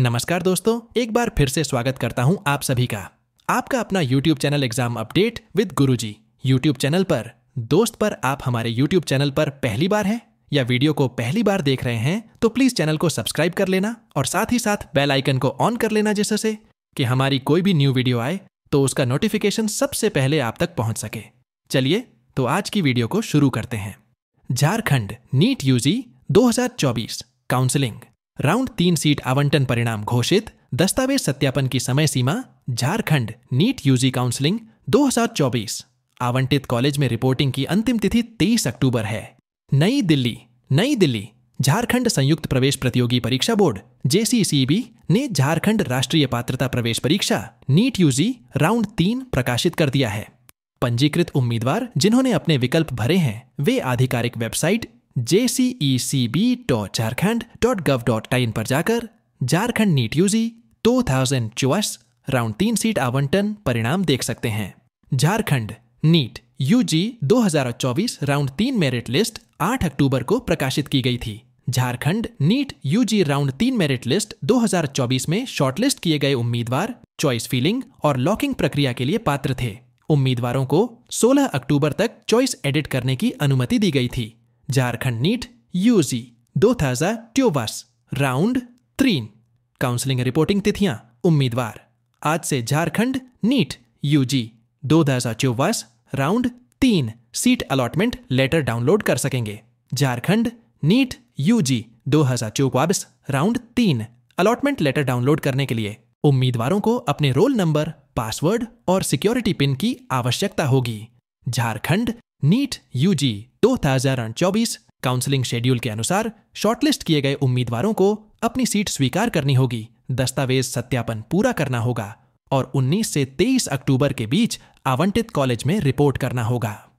नमस्कार दोस्तों एक बार फिर से स्वागत करता हूं आप सभी का आपका अपना YouTube channel exam update with Guruji YouTube channel पर दोस्त पर आप हमारे YouTube चैनल पर पहली बार हैं या वीडियो को पहली बार देख रहे हैं तो प्लीज चैनल को सब्सक्राइब कर लेना और साथ ही साथ बेल आइकन को ऑन कर लेना जिससे कि हमारी कोई भी न्यू वीडियो आए तो उसका नोटिफिकेशन सबसे पहले आप तक पहुंच सके चलिए तो आज की वीडियो को शुरू करते हैं Jharkhand NEET UG 2024 counselling round तीन सीट आवंटन परिणाम घोषित दस्तावेज सत्यापन की समय सीमा झारखंड नीट यूजी काउंसलिंग 2024 आवंटित कॉलेज में रिपोर्टिंग की अंतिम तिथि 23 अक्टूबर है नई दिल्ली नई दिल्ली झारखंड संयुक्त प्रवेश प्रतियोगी परीक्षा बोर्ड जेसीसीबी ने झारखंड राष्ट्रीय पात्रता प्रवेश परीक्षा नीट यूजी राउंड तीन प्रकाशित कर दिया है पंजीकृत उम्मीदवार जिन्होंने अपने विकल्प भरे हैं वे आधिकारिक वेबसाइट jcecb.jharkhand.gov.in पर जाकर झारखंड नीट यूजी दो थाउजेंड राउंड तीन सीट आवंटन परिणाम देख सकते हैं झारखंड नीट यूजी 2024 राउंड तीन मेरिट लिस्ट 8 अक्टूबर को प्रकाशित की गई थी झारखंड नीट यूजी राउंड तीन मेरिट लिस्ट 2024 में शॉर्टलिस्ट किए गए उम्मीदवार चॉइस फीलिंग और लॉकिंग प्रक्रिया के लिए पात्र थे उम्मीदवारों को 16 अक्टूबर तक चॉइस एडिट करने की अनुमति दी गई थी झारखंड नीट यूजी दो 2024 राउंड तीन काउंसलिंग रिपोर्टिंग तिथियां उम्मीदवार आज से झारखंड नीट यूजी दो 2024 राउंड तीन सीट अलॉटमेंट लेटर डाउनलोड कर सकेंगे झारखंड नीट यूजी दो हजार 2024 राउंड तीन अलॉटमेंट लेटर डाउनलोड करने के लिए उम्मीदवारों को अपने रोल नंबर पासवर्ड और सिक्योरिटी पिन की आवश्यकता होगी Jharkhand NEET UG 2024 counselling schedule के अनुसार शॉर्टलिस्ट किए गए उम्मीदवारों को अपनी सीट स्वीकार करनी होगी दस्तावेज सत्यापन पूरा करना होगा और 19 से 23 अक्टूबर के बीच आवंटित कॉलेज में रिपोर्ट करना होगा